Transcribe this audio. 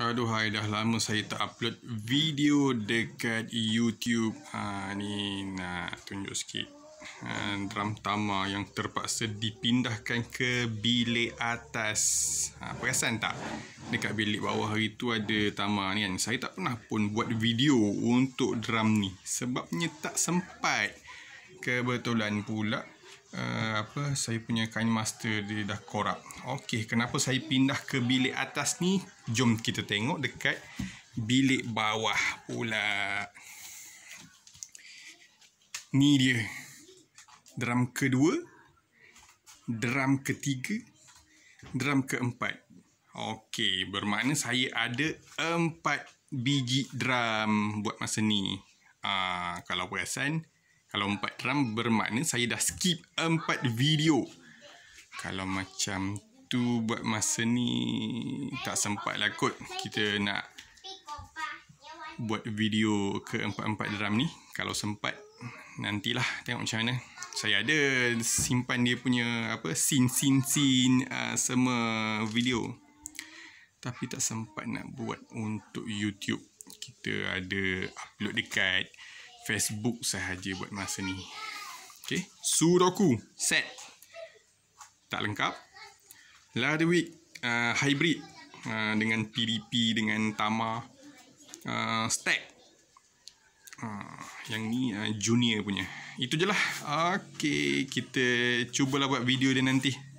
Aduhai, dah lama saya tak upload video dekat YouTube. Ha, ni nak tunjuk sikit. Ha, drum tama yang terpaksa dipindahkan ke bilik atas. Ha, perasan tak? Dekat bilik bawah hari tu ada tama ni kan. Saya tak pernah pun buat video untuk drum ni. Sebabnya tak sempat. Kebetulan pula Eh, apa saya punya kain master dia dah korak. Okey, kenapa saya pindah ke bilik atas ni? Jom kita tengok dekat bilik bawah pula. Ni dia. Drum kedua, drum ketiga, drum keempat. Okey, bermakna saya ada empat biji drum buat masa ni. Ah, kalau perasan, kalau empat drum bermakna saya dah skip empat video. Kalau macam tu buat masa ni tak sempat lah kot kita nak buat video ke empat empat drum ni. Kalau sempat nantilah tengok macam mana. Saya ada simpan dia punya apa scene-scene-scene uh, semua video. Tapi tak sempat nak buat untuk YouTube. Kita ada upload dekat Facebook sahaja buat masa ni. Okay. Sudoku. Set. Tak lengkap. Ludwig. Uh, hybrid. Uh, dengan PDP. Dengan Tama. Uh, stack. Uh, yang ni uh, junior punya. Itu je lah. Okay. Kita cubalah buat video dia Nanti.